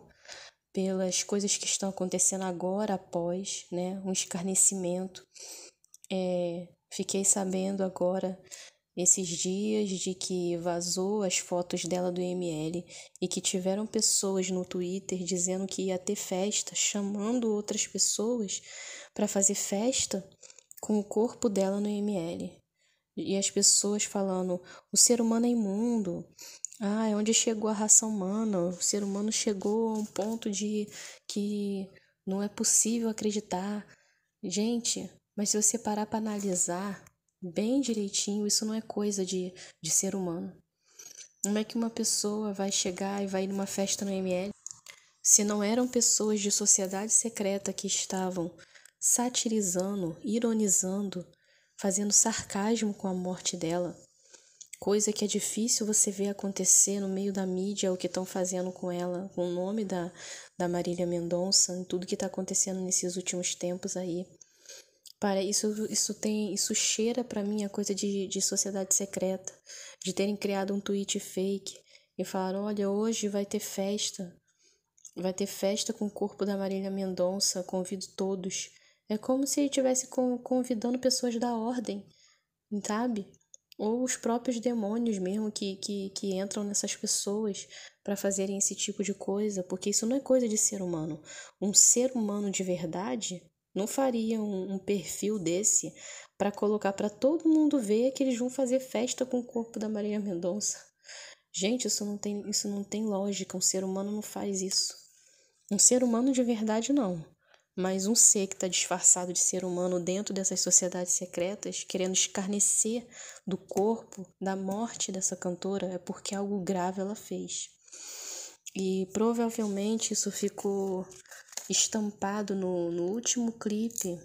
pelas coisas que estão acontecendo agora após, né, um escarnecimento. É, fiquei sabendo agora esses dias de que vazou as fotos dela do ML e que tiveram pessoas no Twitter dizendo que ia ter festa, chamando outras pessoas para fazer festa com o corpo dela no ML. E as pessoas falando: o ser humano é imundo. Ah, é onde chegou a raça humana. O ser humano chegou a um ponto de que não é possível acreditar. Gente, mas se você parar para analisar, bem direitinho, isso não é coisa de, de ser humano. Como é que uma pessoa vai chegar e vai numa festa no ML? Se não eram pessoas de sociedade secreta que estavam satirizando, ironizando, fazendo sarcasmo com a morte dela, coisa que é difícil você ver acontecer no meio da mídia, o que estão fazendo com ela, com o nome da, da Marília Mendonça, em tudo que está acontecendo nesses últimos tempos aí. Para isso, isso tem, isso cheira para mim a coisa de, de sociedade secreta, de terem criado um tweet fake e falaram, olha, hoje vai ter festa, vai ter festa com o corpo da Marília Mendonça, convido todos. É como se estivesse convidando pessoas da ordem, sabe? Ou os próprios demônios mesmo que, que, que entram nessas pessoas para fazerem esse tipo de coisa, porque isso não é coisa de ser humano. Um ser humano de verdade não faria um, um perfil desse para colocar para todo mundo ver que eles vão fazer festa com o corpo da Maria Mendonça. Gente, isso não tem, isso não tem lógica. Um ser humano não faz isso. Um ser humano de verdade não. Mas um ser que está disfarçado de ser humano dentro dessas sociedades secretas, querendo escarnecer do corpo, da morte dessa cantora, é porque algo grave ela fez. E provavelmente isso ficou estampado no, no último clipe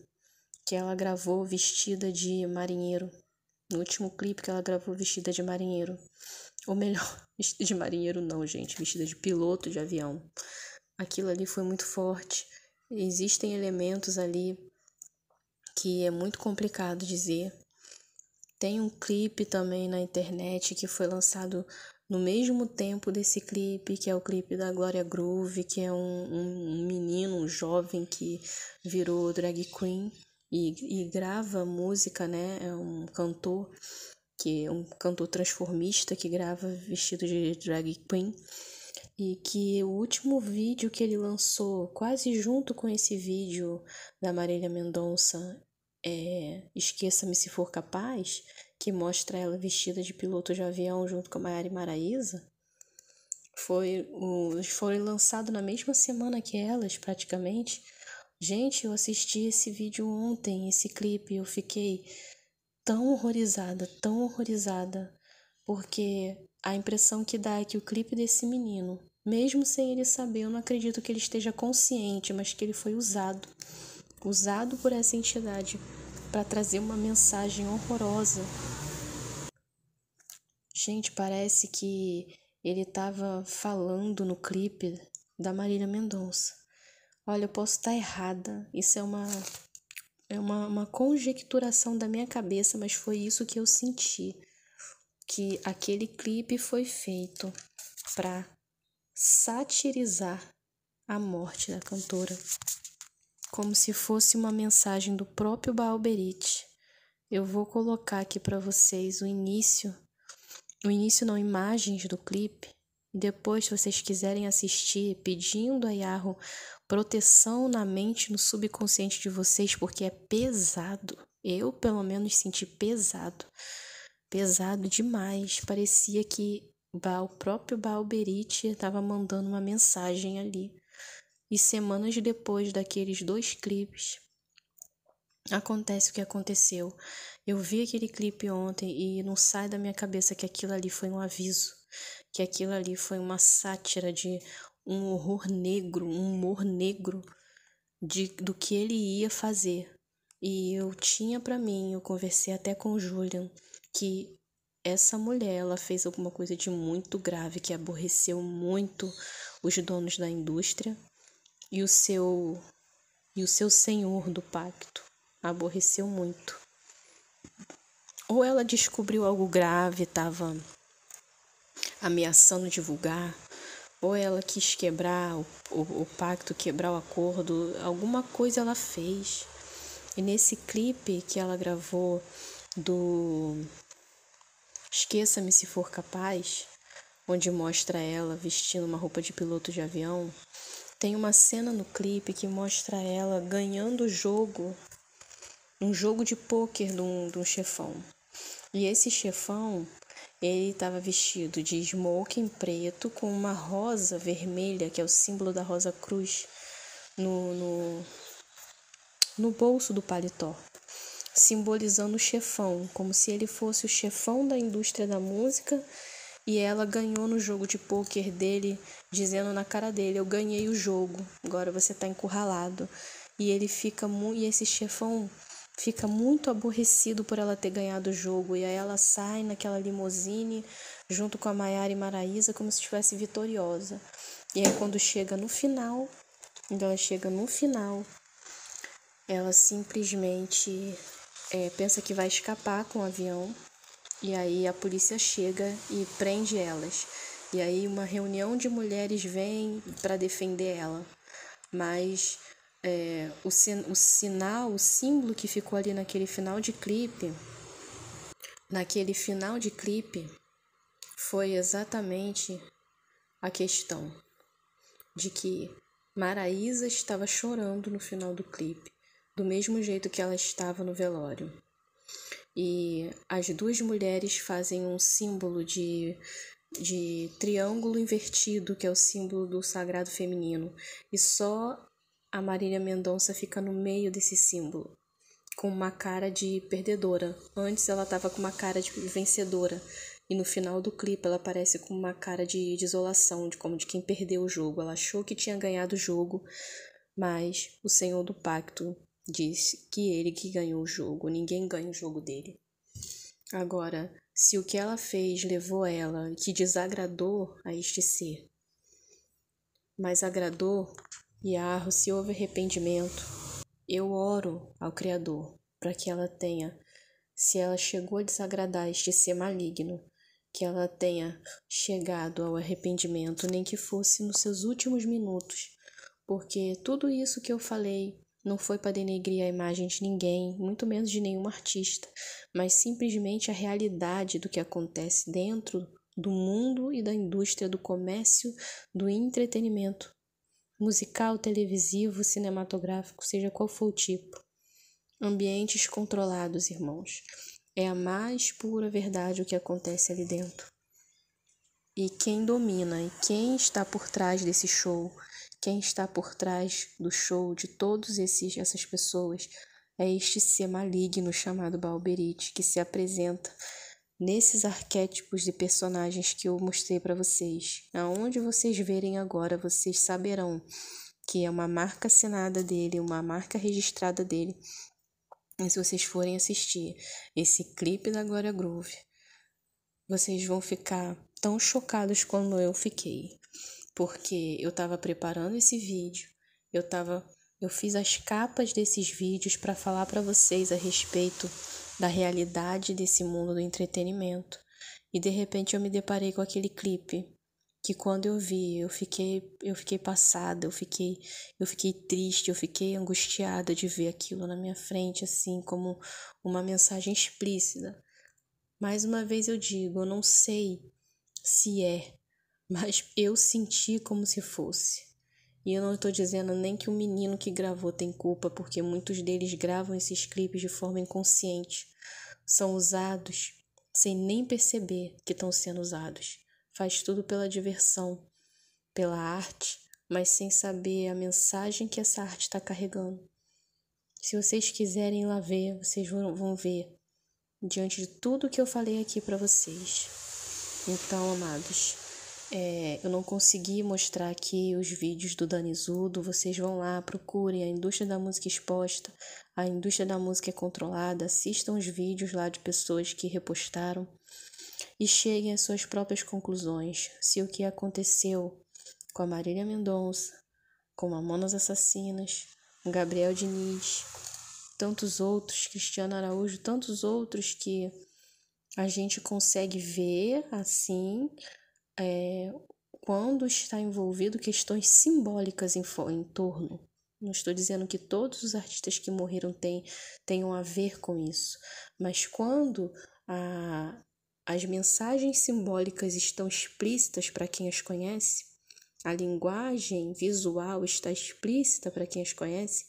que ela gravou vestida de marinheiro. No último clipe que ela gravou vestida de marinheiro. Ou melhor, vestida de marinheiro não, gente, vestida de piloto de avião. Aquilo ali foi muito forte. Existem elementos ali que é muito complicado dizer. Tem um clipe também na internet que foi lançado no mesmo tempo desse clipe, que é o clipe da Gloria Groove, que é um, um, menino, um jovem que virou drag queen e, e grava música, né? É um cantor que é um cantor transformista que grava vestido de drag queen e que o último vídeo que ele lançou, quase junto com esse vídeo da Marília Mendonça, é Esqueça-me se for capaz, que mostra ela vestida de piloto de avião junto com a Mayara e Maraísa, foi, foi lançado na mesma semana que elas, praticamente. Gente, eu assisti esse vídeo ontem, esse clipe, eu fiquei tão horrorizada, tão horrorizada, porque a impressão que dá é que o clipe desse menino, mesmo sem ele saber, eu não acredito que ele esteja consciente, mas que ele foi usado, usado por essa entidade para trazer uma mensagem horrorosa. Gente, parece que ele estava falando no clipe da Marília Mendonça. Olha, eu posso estar tá errada. Isso é uma é uma, uma conjecturação da minha cabeça, mas foi isso que eu senti. Que aquele clipe foi feito para satirizar a morte da cantora como se fosse uma mensagem do próprio Baalberite. Eu vou colocar aqui para vocês o início, o início não, imagens do clipe. Depois, se vocês quiserem assistir, pedindo a Yahoo proteção na mente, no subconsciente de vocês, porque é pesado. Eu, pelo menos, senti pesado. Pesado demais. Parecia que o próprio Baalberite estava mandando uma mensagem ali e semanas depois daqueles dois clipes, acontece o que aconteceu. Eu vi aquele clipe ontem e não sai da minha cabeça que aquilo ali foi um aviso, que aquilo ali foi uma sátira de um horror negro, um humor negro de, do que ele ia fazer. E eu tinha para mim, eu conversei até com o Julian, que essa mulher ela fez alguma coisa de muito grave que aborreceu muito os donos da indústria e o seu e o seu senhor do pacto aborreceu muito. Ou ela descobriu algo grave, estava ameaçando divulgar, ou ela quis quebrar o, o, o, pacto, quebrar o acordo, alguma coisa ela fez. E nesse clipe que ela gravou do Esqueça-me se for capaz, onde mostra ela vestindo uma roupa de piloto de avião, tem uma cena no clipe que mostra ela ganhando o jogo, um jogo de pôquer de um, de um chefão. E esse chefão, ele estava vestido de smoking preto com uma rosa vermelha, que é o símbolo da Rosa Cruz, no, no, no bolso do paletó, simbolizando o chefão, como se ele fosse o chefão da indústria da música e ela ganhou no jogo de poker dele, dizendo na cara dele: Eu ganhei o jogo, agora você tá encurralado. E ele fica muito. E esse chefão fica muito aborrecido por ela ter ganhado o jogo. E aí ela sai naquela limousine junto com a Maiara e Maraísa como se estivesse vitoriosa. E aí quando chega no final, então ela chega no final, ela simplesmente é, pensa que vai escapar com o avião e aí a polícia chega e prende elas. E aí uma reunião de mulheres vem para defender ela. Mas é, o, sin o sinal, o símbolo que ficou ali naquele final de clipe, naquele final de clipe, foi exatamente a questão de que Maraísa estava chorando no final do clipe, do mesmo jeito que ela estava no velório e as duas mulheres fazem um símbolo de, de triângulo invertido, que é o símbolo do sagrado feminino, e só a Marília Mendonça fica no meio desse símbolo, com uma cara de perdedora. Antes ela estava com uma cara de vencedora. E no final do clipe ela aparece com uma cara de desolação, de como de quem perdeu o jogo. Ela achou que tinha ganhado o jogo, mas o Senhor do Pacto diz que ele que ganhou o jogo, ninguém ganha o jogo dele. Agora, se o que ela fez levou ela, que desagradou a este ser, mas agradou e se houve arrependimento, eu oro ao Criador para que ela tenha, se ela chegou a desagradar este ser maligno, que ela tenha chegado ao arrependimento, nem que fosse nos seus últimos minutos, porque tudo isso que eu falei não foi para denegrir a imagem de ninguém, muito menos de nenhum artista, mas simplesmente a realidade do que acontece dentro do mundo e da indústria do comércio, do entretenimento, musical, televisivo, cinematográfico, seja qual for o tipo. Ambientes controlados, irmãos. É a mais pura verdade o que acontece ali dentro. E quem domina e quem está por trás desse show quem está por trás do show de todas essas pessoas é este ser maligno chamado Balberite, que se apresenta nesses arquétipos de personagens que eu mostrei para vocês. Aonde vocês verem agora, vocês saberão que é uma marca assinada dele, uma marca registrada dele. E se vocês forem assistir esse clipe da Glória Groove, vocês vão ficar tão chocados quanto eu fiquei porque eu estava preparando esse vídeo, eu tava, eu fiz as capas desses vídeos para falar para vocês a respeito da realidade desse mundo do entretenimento. E de repente eu me deparei com aquele clipe que quando eu vi, eu fiquei, eu fiquei passada, eu fiquei, eu fiquei triste, eu fiquei angustiada de ver aquilo na minha frente assim como uma mensagem explícita. Mais uma vez eu digo, eu não sei se é mas eu senti como se fosse. E eu não estou dizendo nem que o menino que gravou tem culpa, porque muitos deles gravam esses clipes de forma inconsciente. São usados sem nem perceber que estão sendo usados. Faz tudo pela diversão, pela arte, mas sem saber a mensagem que essa arte está carregando. Se vocês quiserem lá ver, vocês vão ver diante de tudo que eu falei aqui para vocês. Então, amados. É, eu não consegui mostrar aqui os vídeos do Danizudo. Vocês vão lá, procurem a indústria da música é exposta, a indústria da música é controlada, assistam os vídeos lá de pessoas que repostaram e cheguem às suas próprias conclusões. Se o que aconteceu com a Marília Mendonça, com Monas Assassinas, com Gabriel Diniz, tantos outros, Cristiano Araújo, tantos outros que a gente consegue ver assim é, quando está envolvido questões simbólicas em, em torno. Não estou dizendo que todos os artistas que morreram têm, tenham a ver com isso, mas quando a, as mensagens simbólicas estão explícitas para quem as conhece, a linguagem visual está explícita para quem as conhece,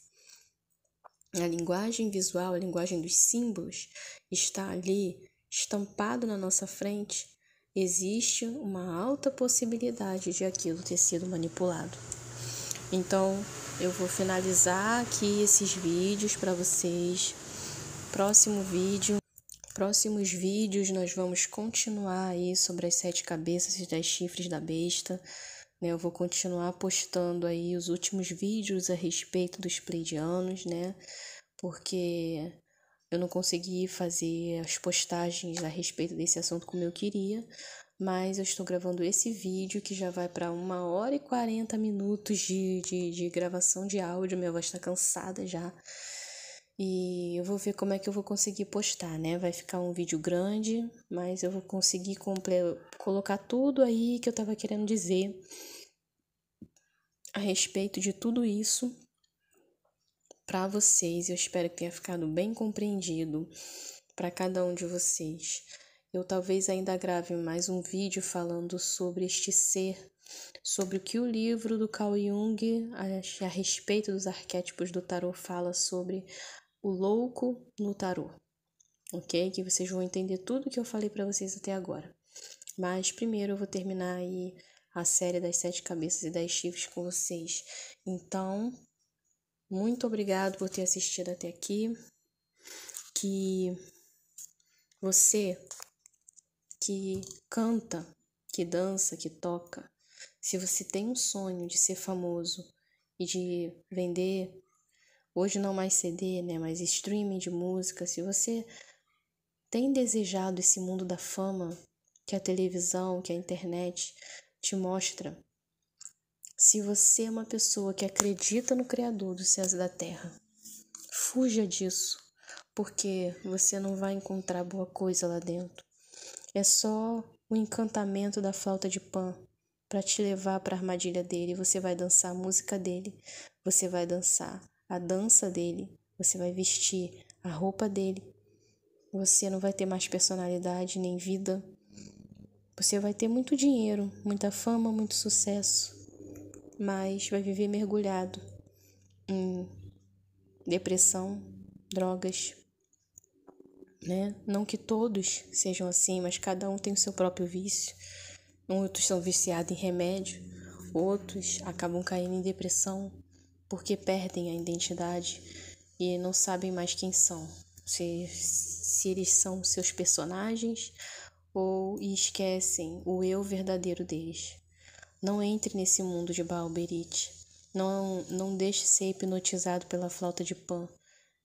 a linguagem visual, a linguagem dos símbolos está ali estampado na nossa frente, existe uma alta possibilidade de aquilo ter sido manipulado. Então, eu vou finalizar aqui esses vídeos para vocês. Próximo vídeo, próximos vídeos nós vamos continuar aí sobre as sete cabeças e dez chifres da besta. Né? Eu vou continuar postando aí os últimos vídeos a respeito dos pleidianos, né? Porque eu não consegui fazer as postagens a respeito desse assunto como eu queria, mas eu estou gravando esse vídeo que já vai para uma hora e 40 minutos de, de, de gravação de áudio. Minha voz está cansada já. E eu vou ver como é que eu vou conseguir postar, né? Vai ficar um vídeo grande, mas eu vou conseguir colocar tudo aí que eu estava querendo dizer a respeito de tudo isso para vocês. Eu espero que tenha ficado bem compreendido para cada um de vocês. Eu talvez ainda grave mais um vídeo falando sobre este ser, sobre o que o livro do Carl Jung a, a respeito dos arquétipos do tarot fala sobre o louco no tarot. OK? Que vocês vão entender tudo que eu falei para vocês até agora. Mas primeiro eu vou terminar aí a série das sete cabeças e das chifres com vocês. Então, muito obrigado por ter assistido até aqui. Que você que canta, que dança, que toca, se você tem um sonho de ser famoso e de vender, hoje não mais CD, né, mas streaming de música, se você tem desejado esse mundo da fama que a televisão, que a internet te mostra, se você é uma pessoa que acredita no Criador dos céus e da terra, fuja disso, porque você não vai encontrar boa coisa lá dentro. É só o encantamento da flauta de Pan para te levar para a armadilha dele. Você vai dançar a música dele, você vai dançar a dança dele, você vai vestir a roupa dele. Você não vai ter mais personalidade nem vida. Você vai ter muito dinheiro, muita fama, muito sucesso mas vai viver mergulhado em depressão, drogas, né? Não que todos sejam assim, mas cada um tem o seu próprio vício. Outros são viciados em remédio, outros acabam caindo em depressão porque perdem a identidade e não sabem mais quem são, se, se eles são seus personagens ou esquecem o eu verdadeiro deles. Não entre nesse mundo de Baal Não, não deixe ser hipnotizado pela flauta de Pan.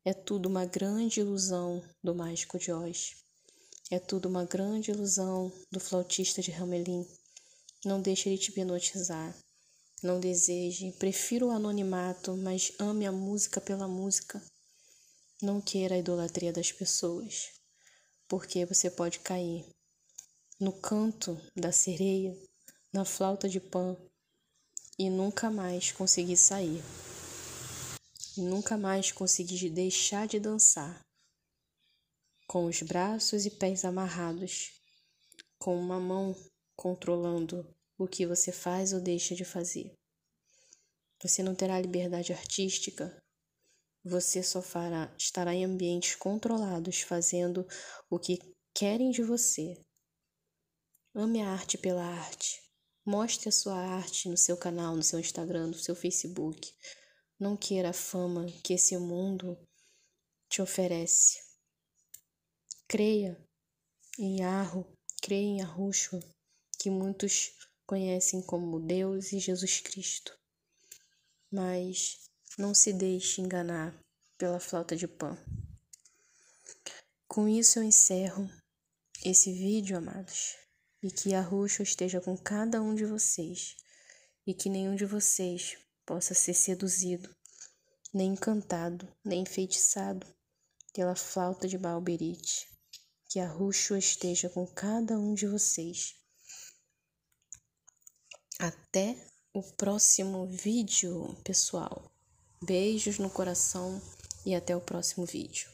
É tudo uma grande ilusão do mágico de Oz. É tudo uma grande ilusão do flautista de Hamelin. Não deixe ele te hipnotizar. Não deseje, prefiro o anonimato, mas ame a música pela música. Não queira a idolatria das pessoas, porque você pode cair no canto da sereia na flauta de pão e nunca mais consegui sair. E nunca mais consegui deixar de dançar, com os braços e pés amarrados, com uma mão controlando o que você faz ou deixa de fazer. Você não terá liberdade artística, você só fará, estará em ambientes controlados, fazendo o que querem de você. Ame a arte pela arte, Mostre a sua arte no seu canal, no seu Instagram, no seu Facebook. Não queira a fama que esse mundo te oferece. Creia em Arro, creia em Arrushua, que muitos conhecem como Deus e Jesus Cristo. Mas não se deixe enganar pela flauta de pão. Com isso eu encerro esse vídeo, amados e que a Ruxa esteja com cada um de vocês, e que nenhum de vocês possa ser seduzido, nem encantado, nem enfeitiçado pela flauta de Balberite. Que a Ruxa esteja com cada um de vocês. Até o próximo vídeo, pessoal. Beijos no coração e até o próximo vídeo.